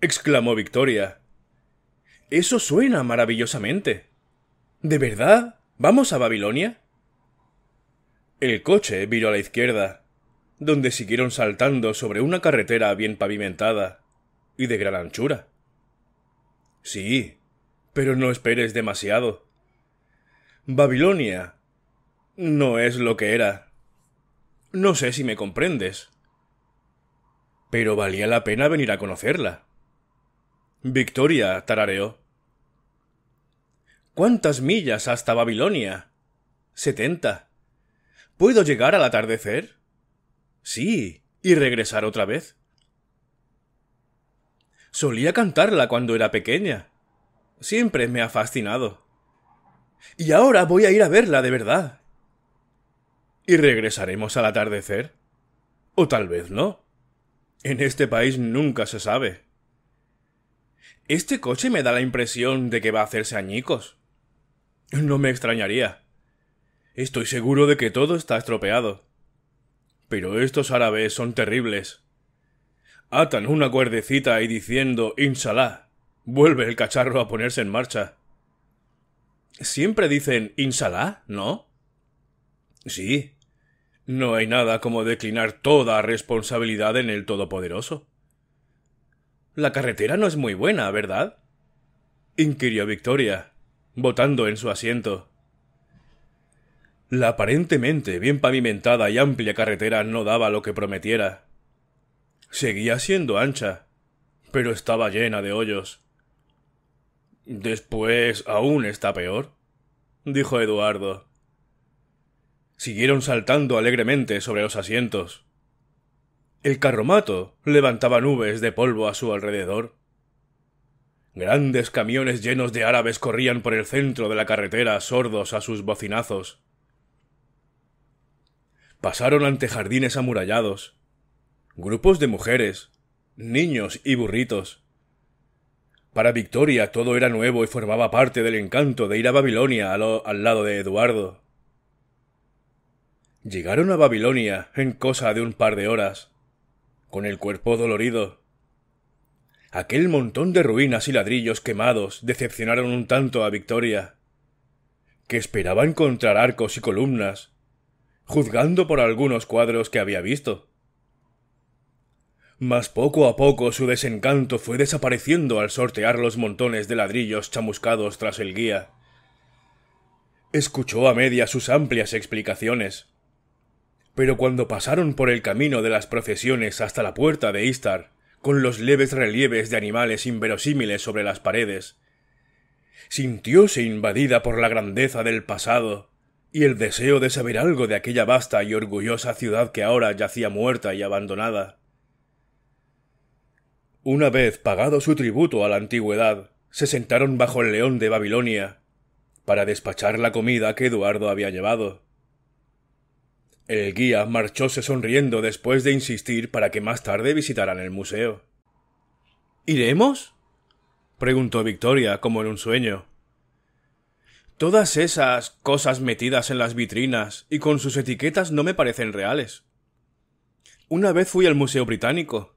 exclamó Victoria. Eso suena maravillosamente. ¿De verdad? ¿Vamos a Babilonia? El coche viró a la izquierda, donde siguieron saltando sobre una carretera bien pavimentada y de gran anchura. Sí, pero no esperes demasiado. Babilonia no es lo que era. No sé si me comprendes. Pero valía la pena venir a conocerla. Victoria, tarareó. ¿Cuántas millas hasta Babilonia? Setenta. ¿Puedo llegar al atardecer? Sí, y regresar otra vez. Solía cantarla cuando era pequeña. Siempre me ha fascinado. Y ahora voy a ir a verla de verdad, y regresaremos al atardecer. O tal vez no. En este país nunca se sabe. Este coche me da la impresión de que va a hacerse añicos. No me extrañaría. Estoy seguro de que todo está estropeado. Pero estos árabes son terribles. Atan una cuerdecita y diciendo Inshallah, vuelve el cacharro a ponerse en marcha. Siempre dicen Inshallah, ¿no? Sí. No hay nada como declinar toda responsabilidad en el Todopoderoso. La carretera no es muy buena, ¿verdad? inquirió Victoria, botando en su asiento. La aparentemente bien pavimentada y amplia carretera no daba lo que prometiera. Seguía siendo ancha, pero estaba llena de hoyos. Después aún está peor, dijo Eduardo siguieron saltando alegremente sobre los asientos. El carromato levantaba nubes de polvo a su alrededor. Grandes camiones llenos de árabes corrían por el centro de la carretera sordos a sus bocinazos. Pasaron ante jardines amurallados, grupos de mujeres, niños y burritos. Para Victoria todo era nuevo y formaba parte del encanto de ir a Babilonia al, lado de Eduardo. Llegaron a Babilonia en cosa de un par de horas, con el cuerpo dolorido. Aquel montón de ruinas y ladrillos quemados decepcionaron un tanto a Victoria, que esperaba encontrar arcos y columnas, juzgando por algunos cuadros que había visto. Mas poco a poco su desencanto fue desapareciendo al sortear los montones de ladrillos chamuscados tras el guía. Escuchó a media sus amplias explicaciones pero cuando pasaron por el camino de las procesiones hasta la puerta de Istar, con los leves relieves de animales inverosímiles sobre las paredes, sintióse invadida por la grandeza del pasado y el deseo de saber algo de aquella vasta y orgullosa ciudad que ahora yacía muerta y abandonada. Una vez pagado su tributo a la antigüedad, se sentaron bajo el león de Babilonia para despachar la comida que Eduardo había llevado. El guía marchóse sonriendo después de insistir para que más tarde visitaran el museo. ¿Iremos? preguntó Victoria, como en un sueño. Todas esas cosas metidas en las vitrinas y con sus etiquetas no me parecen reales. Una vez fui al Museo Británico.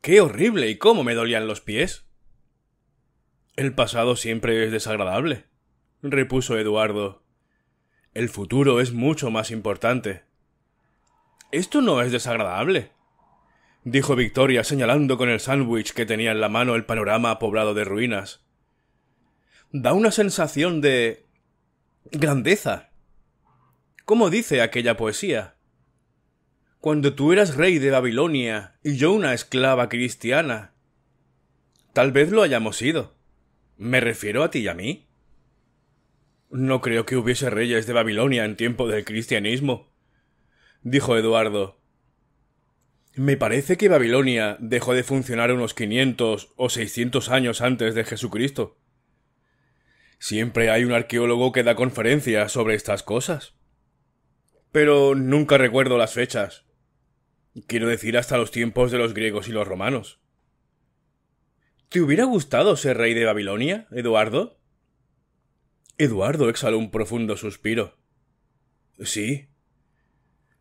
¡Qué horrible! ¿Y cómo me dolían los pies? El pasado siempre es desagradable, repuso Eduardo, el futuro es mucho más importante. Esto no es desagradable, dijo Victoria señalando con el sándwich que tenía en la mano el panorama poblado de ruinas. Da una sensación de... grandeza. ¿Cómo dice aquella poesía? Cuando tú eras rey de Babilonia y yo una esclava cristiana. Tal vez lo hayamos sido. Me refiero a ti y a mí. No creo que hubiese reyes de Babilonia en tiempo del cristianismo, dijo Eduardo. Me parece que Babilonia dejó de funcionar unos 500 o 600 años antes de Jesucristo. Siempre hay un arqueólogo que da conferencias sobre estas cosas. Pero nunca recuerdo las fechas. Quiero decir hasta los tiempos de los griegos y los romanos. ¿Te hubiera gustado ser rey de Babilonia, Eduardo? Eduardo exhaló un profundo suspiro. Sí.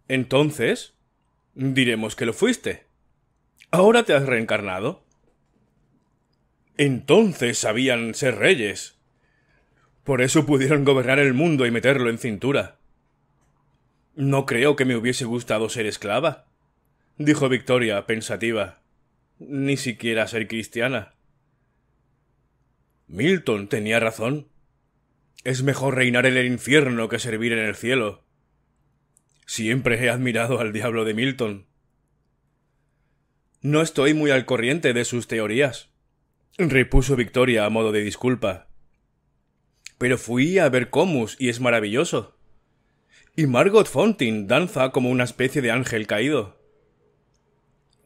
Entonces, diremos que lo fuiste. Ahora te has reencarnado. Entonces sabían ser reyes. Por eso pudieron gobernar el mundo y meterlo en cintura. No creo que me hubiese gustado ser esclava, dijo Victoria, pensativa. Ni siquiera ser cristiana. Milton tenía razón. Es mejor reinar en el infierno que servir en el cielo. Siempre he admirado al diablo de Milton. No estoy muy al corriente de sus teorías, repuso Victoria a modo de disculpa. Pero fui a ver Comus y es maravilloso. Y Margot Fontin danza como una especie de ángel caído.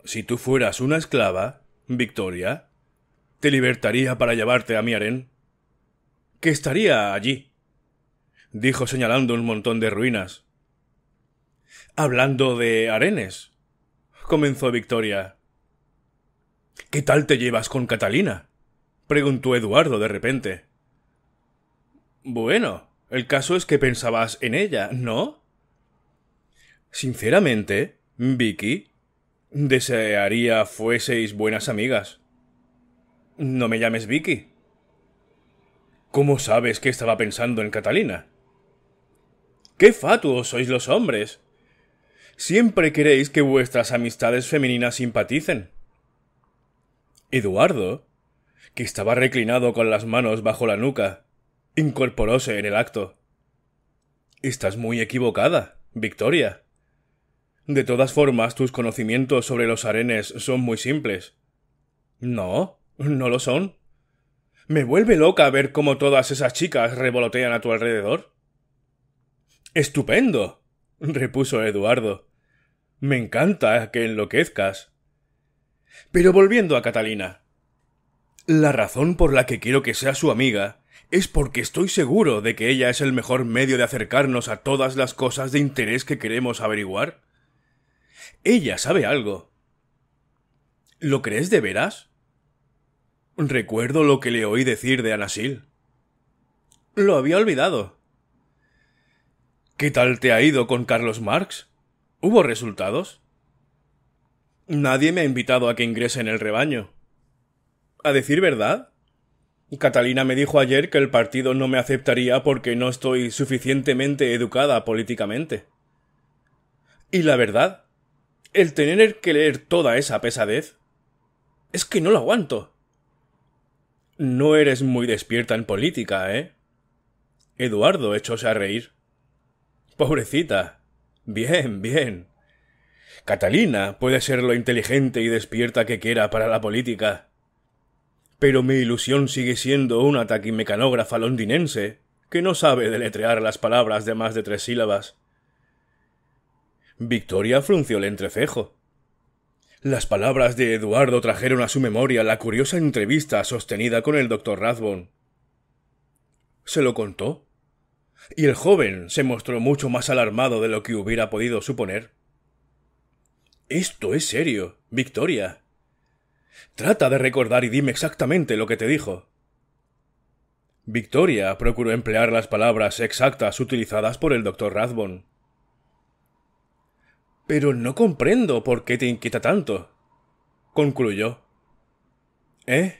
Si tú fueras una esclava, Victoria, te libertaría para llevarte a mi harén que estaría allí, dijo señalando un montón de ruinas. Hablando de arenes, comenzó Victoria. ¿Qué tal te llevas con Catalina? preguntó Eduardo de repente. Bueno, el caso es que pensabas en ella, ¿no? Sinceramente, Vicky, desearía fueseis buenas amigas. No me llames Vicky, ¿Cómo sabes que estaba pensando en Catalina? ¡Qué fatuos sois los hombres! Siempre queréis que vuestras amistades femeninas simpaticen. Eduardo, que estaba reclinado con las manos bajo la nuca, incorporóse en el acto. Estás muy equivocada, Victoria. De todas formas, tus conocimientos sobre los arenes son muy simples. No, no lo son. ¿Me vuelve loca ver cómo todas esas chicas revolotean a tu alrededor? Estupendo. repuso Eduardo. Me encanta que enloquezcas. Pero volviendo a Catalina. La razón por la que quiero que sea su amiga es porque estoy seguro de que ella es el mejor medio de acercarnos a todas las cosas de interés que queremos averiguar. Ella sabe algo. ¿Lo crees de veras? Recuerdo lo que le oí decir de Anasil. Lo había olvidado. ¿Qué tal te ha ido con Carlos Marx? ¿Hubo resultados? Nadie me ha invitado a que ingrese en el rebaño. A decir verdad, Catalina me dijo ayer que el partido no me aceptaría porque no estoy suficientemente educada políticamente. Y la verdad, el tener que leer toda esa pesadez es que no lo aguanto. No eres muy despierta en política, ¿eh? Eduardo echóse a reír. Pobrecita. Bien, bien. Catalina puede ser lo inteligente y despierta que quiera para la política. Pero mi ilusión sigue siendo una taquimecanógrafa londinense que no sabe deletrear las palabras de más de tres sílabas. Victoria frunció el entrecejo. Las palabras de Eduardo trajeron a su memoria la curiosa entrevista sostenida con el doctor Rathbone. ¿Se lo contó? Y el joven se mostró mucho más alarmado de lo que hubiera podido suponer. Esto es serio, Victoria. Trata de recordar y dime exactamente lo que te dijo. Victoria procuró emplear las palabras exactas utilizadas por el doctor Rathbone. Pero no comprendo por qué te inquieta tanto. Concluyó. ¿Eh?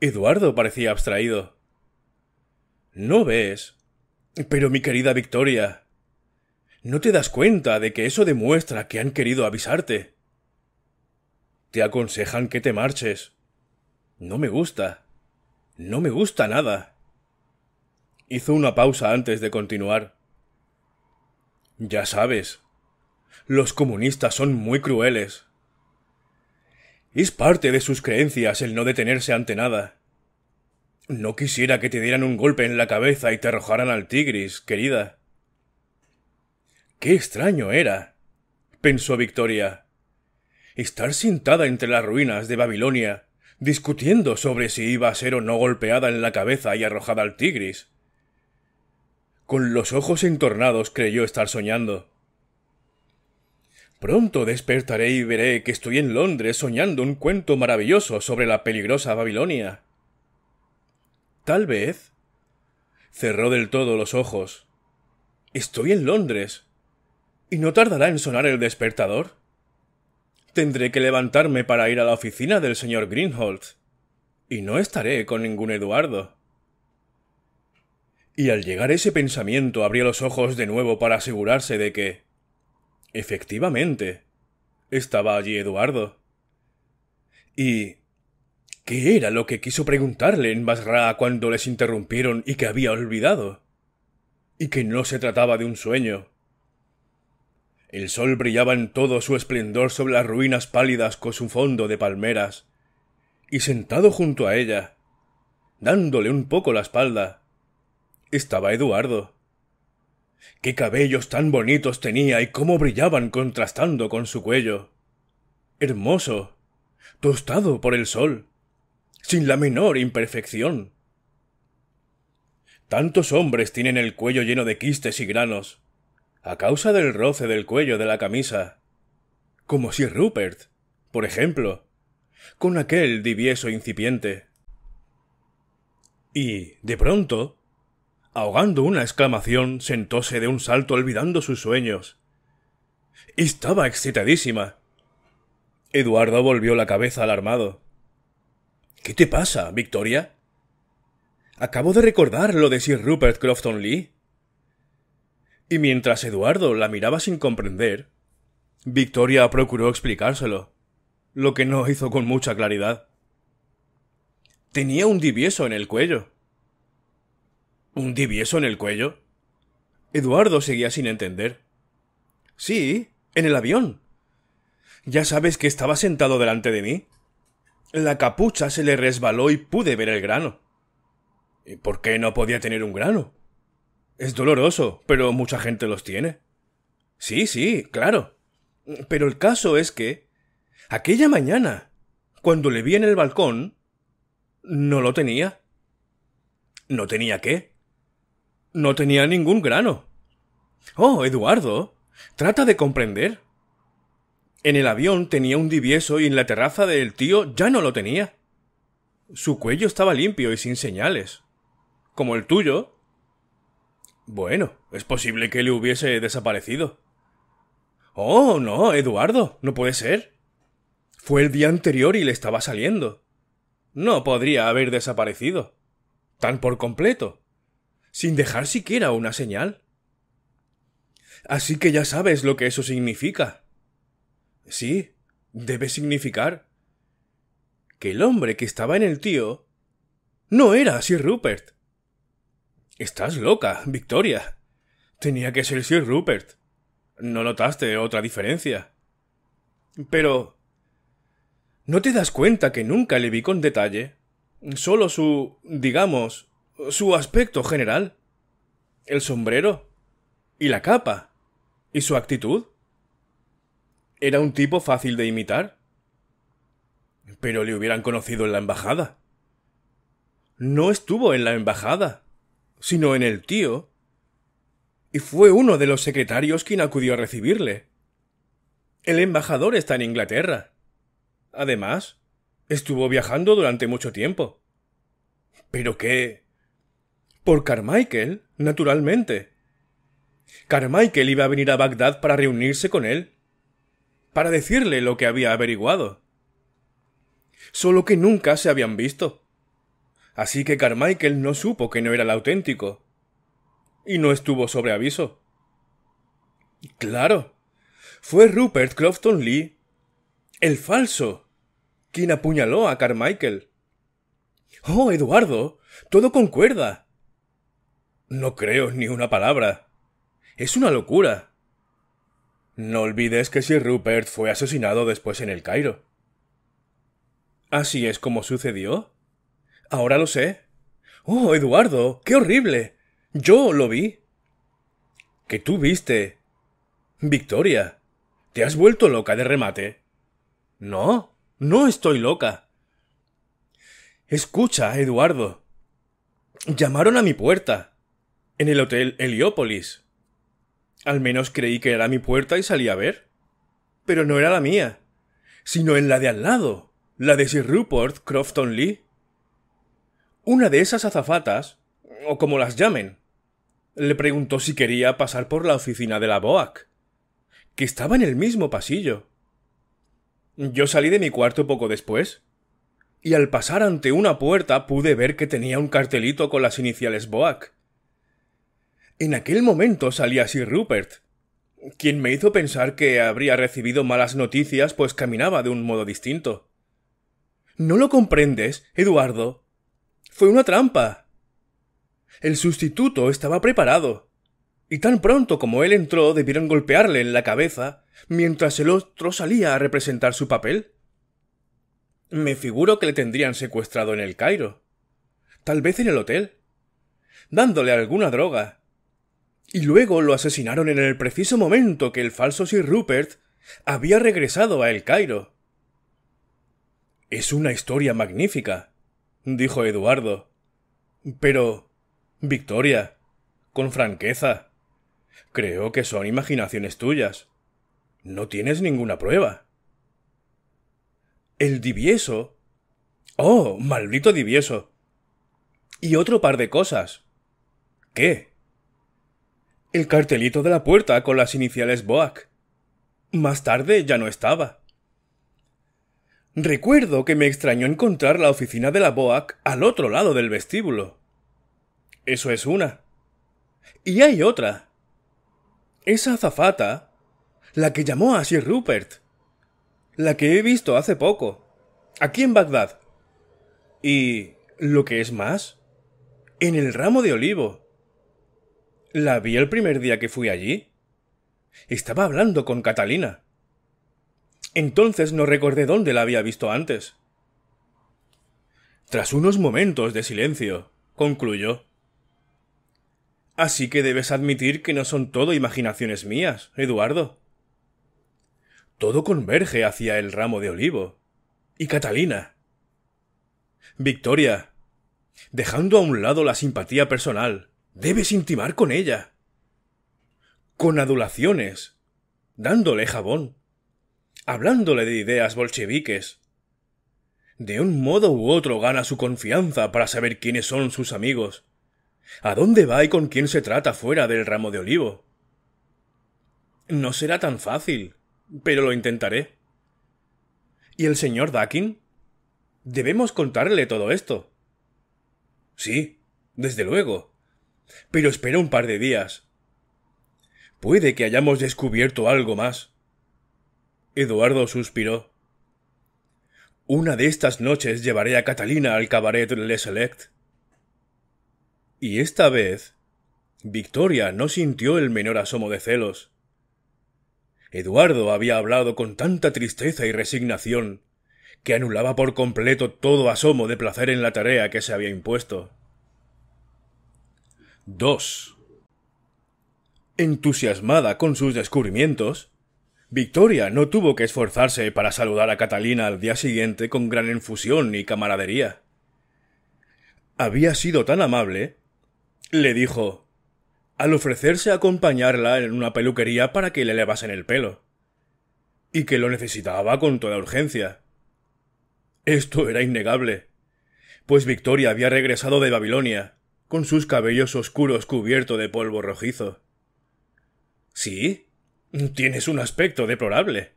Eduardo parecía abstraído. ¿No ves? Pero mi querida Victoria, ¿no te das cuenta de que eso demuestra que han querido avisarte? Te aconsejan que te marches. No me gusta. No me gusta nada. Hizo una pausa antes de continuar. Ya sabes, los comunistas son muy crueles. Es parte de sus creencias el no detenerse ante nada. No quisiera que te dieran un golpe en la cabeza y te arrojaran al Tigris, querida. Qué extraño era, pensó Victoria. Estar sentada entre las ruinas de Babilonia, discutiendo sobre si iba a ser o no golpeada en la cabeza y arrojada al Tigris. Con los ojos entornados creyó estar soñando. Pronto despertaré y veré que estoy en Londres soñando un cuento maravilloso sobre la peligrosa Babilonia. Tal vez. Cerró del todo los ojos. Estoy en Londres. ¿Y no tardará en sonar el despertador? Tendré que levantarme para ir a la oficina del señor Greenholt. Y no estaré con ningún Eduardo. Y al llegar ese pensamiento abrió los ojos de nuevo para asegurarse de que Efectivamente. Estaba allí Eduardo. ¿Y qué era lo que quiso preguntarle en Basra cuando les interrumpieron y que había olvidado? Y que no se trataba de un sueño. El sol brillaba en todo su esplendor sobre las ruinas pálidas con su fondo de palmeras, y sentado junto a ella, dándole un poco la espalda, estaba Eduardo. Qué cabellos tan bonitos tenía y cómo brillaban contrastando con su cuello. Hermoso, tostado por el sol, sin la menor imperfección. Tantos hombres tienen el cuello lleno de quistes y granos, a causa del roce del cuello de la camisa, como si Rupert, por ejemplo, con aquel divieso incipiente. Y, de pronto, Ahogando una exclamación, sentóse de un salto olvidando sus sueños. Estaba excitadísima. Eduardo volvió la cabeza alarmado. ¿Qué te pasa, Victoria? Acabo de recordar lo de Sir Rupert Crofton Lee. Y mientras Eduardo la miraba sin comprender, Victoria procuró explicárselo, lo que no hizo con mucha claridad. Tenía un divieso en el cuello. ¿Un divieso en el cuello? Eduardo seguía sin entender. Sí, en el avión. Ya sabes que estaba sentado delante de mí. La capucha se le resbaló y pude ver el grano. ¿Y por qué no podía tener un grano? Es doloroso, pero mucha gente los tiene. Sí, sí, claro. Pero el caso es que aquella mañana, cuando le vi en el balcón, no lo tenía. ¿No tenía qué? No tenía ningún grano. Oh, Eduardo, trata de comprender. En el avión tenía un divieso y en la terraza del tío ya no lo tenía. Su cuello estaba limpio y sin señales. Como el tuyo. Bueno, es posible que le hubiese desaparecido. Oh, no, Eduardo, no puede ser. Fue el día anterior y le estaba saliendo. No podría haber desaparecido. Tan por completo sin dejar siquiera una señal. Así que ya sabes lo que eso significa. Sí, debe significar que el hombre que estaba en el tío no era Sir Rupert. Estás loca, Victoria. Tenía que ser Sir Rupert. No notaste otra diferencia. Pero... ¿No te das cuenta que nunca le vi con detalle? Solo su, digamos, su aspecto general, el sombrero y la capa y su actitud. Era un tipo fácil de imitar. Pero le hubieran conocido en la embajada. No estuvo en la embajada, sino en el tío. Y fue uno de los secretarios quien acudió a recibirle. El embajador está en Inglaterra. Además, estuvo viajando durante mucho tiempo. ¿Pero qué? Por Carmichael, naturalmente. Carmichael iba a venir a Bagdad para reunirse con él, para decirle lo que había averiguado. Solo que nunca se habían visto. Así que Carmichael no supo que no era el auténtico. Y no estuvo sobre aviso. Claro. Fue Rupert Crofton Lee, el falso, quien apuñaló a Carmichael. Oh, Eduardo, todo concuerda. No creo ni una palabra. Es una locura. No olvides que Sir Rupert fue asesinado después en el Cairo. ¿Así es como sucedió? Ahora lo sé. Oh, Eduardo, qué horrible. Yo lo vi. ¿Que tú viste? Victoria, ¿te has vuelto loca de remate? No, no estoy loca. Escucha, Eduardo. Llamaron a mi puerta en el Hotel Heliópolis. Al menos creí que era mi puerta y salí a ver. Pero no era la mía, sino en la de al lado, la de Sir Rupert Crofton Lee. Una de esas azafatas, o como las llamen, le preguntó si quería pasar por la oficina de la BOAC, que estaba en el mismo pasillo. Yo salí de mi cuarto poco después, y al pasar ante una puerta pude ver que tenía un cartelito con las iniciales BOAC en aquel momento salía Sir Rupert, quien me hizo pensar que habría recibido malas noticias pues caminaba de un modo distinto. ¿No lo comprendes, Eduardo? Fue una trampa. El sustituto estaba preparado. Y tan pronto como él entró debieron golpearle en la cabeza mientras el otro salía a representar su papel. Me figuro que le tendrían secuestrado en el Cairo. Tal vez en el hotel. Dándole alguna droga y luego lo asesinaron en el preciso momento que el falso Sir Rupert había regresado a El Cairo. Es una historia magnífica, dijo Eduardo. Pero, Victoria, con franqueza, creo que son imaginaciones tuyas. No tienes ninguna prueba. El divieso. Oh, maldito divieso. Y otro par de cosas. ¿Qué? el cartelito de la puerta con las iniciales Boac. Más tarde ya no estaba. Recuerdo que me extrañó encontrar la oficina de la Boac al otro lado del vestíbulo. Eso es una. Y hay otra. Esa azafata, la que llamó a Sir Rupert, la que he visto hace poco, aquí en Bagdad. Y, lo que es más, en el ramo de olivo. La vi el primer día que fui allí. Estaba hablando con Catalina. Entonces no recordé dónde la había visto antes. Tras unos momentos de silencio, concluyó. Así que debes admitir que no son todo imaginaciones mías, Eduardo. Todo converge hacia el ramo de olivo. Y Catalina. Victoria. Dejando a un lado la simpatía personal, Debes intimar con ella. Con adulaciones. Dándole jabón. Hablándole de ideas bolcheviques. De un modo u otro gana su confianza para saber quiénes son sus amigos. ¿A dónde va y con quién se trata fuera del ramo de olivo? No será tan fácil, pero lo intentaré. ¿Y el señor Dakin? Debemos contarle todo esto. Sí, desde luego pero espera un par de días. Puede que hayamos descubierto algo más. Eduardo suspiró. Una de estas noches llevaré a Catalina al cabaret Le Select. Y esta vez, Victoria no sintió el menor asomo de celos. Eduardo había hablado con tanta tristeza y resignación que anulaba por completo todo asomo de placer en la tarea que se había impuesto. 2. Entusiasmada con sus descubrimientos, Victoria no tuvo que esforzarse para saludar a Catalina al día siguiente con gran infusión y camaradería. Había sido tan amable, le dijo, al ofrecerse a acompañarla en una peluquería para que le levasen el pelo, y que lo necesitaba con toda urgencia. Esto era innegable, pues Victoria había regresado de Babilonia, con sus cabellos oscuros cubierto de polvo rojizo. Sí. Tienes un aspecto deplorable.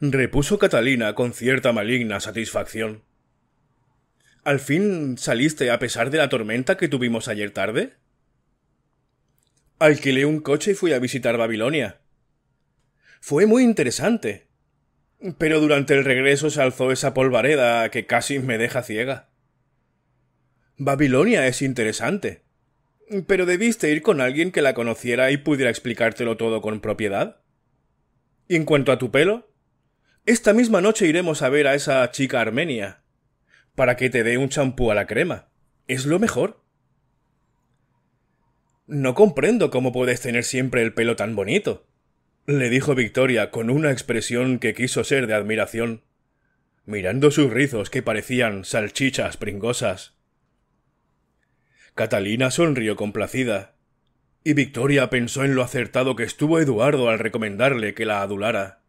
repuso Catalina con cierta maligna satisfacción. ¿Al fin saliste a pesar de la tormenta que tuvimos ayer tarde? Alquilé un coche y fui a visitar Babilonia. Fue muy interesante. Pero durante el regreso se alzó esa polvareda que casi me deja ciega. Babilonia es interesante. Pero debiste ir con alguien que la conociera y pudiera explicártelo todo con propiedad. ¿Y en cuanto a tu pelo? Esta misma noche iremos a ver a esa chica armenia. Para que te dé un champú a la crema. Es lo mejor. No comprendo cómo puedes tener siempre el pelo tan bonito. le dijo Victoria con una expresión que quiso ser de admiración, mirando sus rizos que parecían salchichas pringosas. Catalina sonrió complacida. Y Victoria pensó en lo acertado que estuvo Eduardo al recomendarle que la adulara.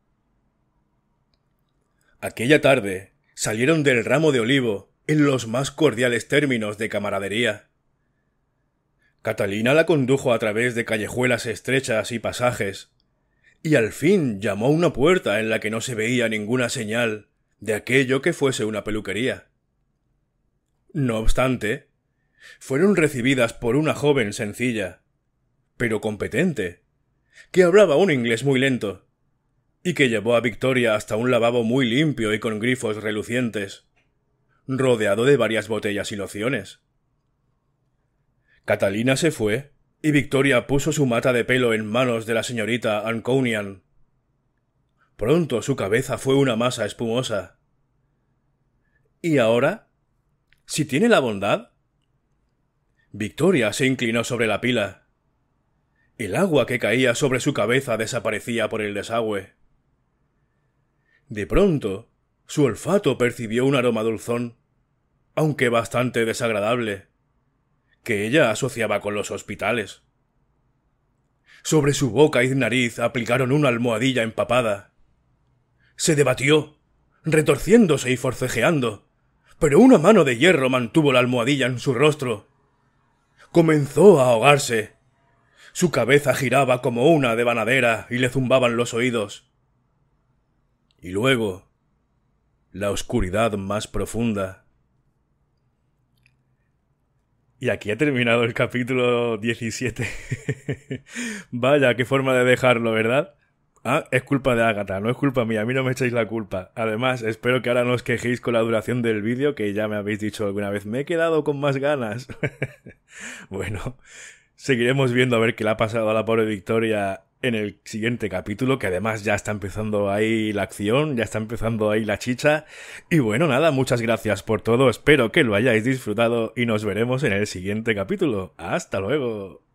Aquella tarde salieron del ramo de olivo en los más cordiales términos de camaradería. Catalina la condujo a través de callejuelas estrechas y pasajes, y al fin llamó a una puerta en la que no se veía ninguna señal de aquello que fuese una peluquería. No obstante, fueron recibidas por una joven sencilla, pero competente, que hablaba un inglés muy lento, y que llevó a Victoria hasta un lavabo muy limpio y con grifos relucientes, rodeado de varias botellas y lociones. Catalina se fue, y Victoria puso su mata de pelo en manos de la señorita Anconian. Pronto su cabeza fue una masa espumosa. ¿Y ahora? Si tiene la bondad Victoria se inclinó sobre la pila. El agua que caía sobre su cabeza desaparecía por el desagüe. De pronto, su olfato percibió un aroma dulzón, aunque bastante desagradable, que ella asociaba con los hospitales. Sobre su boca y nariz aplicaron una almohadilla empapada. Se debatió, retorciéndose y forcejeando, pero una mano de hierro mantuvo la almohadilla en su rostro comenzó a ahogarse. Su cabeza giraba como una de banadera y le zumbaban los oídos. Y luego, la oscuridad más profunda. Y aquí ha terminado el capítulo 17. Vaya, qué forma de dejarlo, ¿verdad? Ah, es culpa de Ágata, no es culpa mía, a mí no me echáis la culpa. Además, espero que ahora no os quejéis con la duración del vídeo, que ya me habéis dicho alguna vez, me he quedado con más ganas. bueno, seguiremos viendo a ver qué le ha pasado a la pobre Victoria en el siguiente capítulo, que además ya está empezando ahí la acción, ya está empezando ahí la chicha. Y bueno, nada, muchas gracias por todo, espero que lo hayáis disfrutado y nos veremos en el siguiente capítulo. Hasta luego.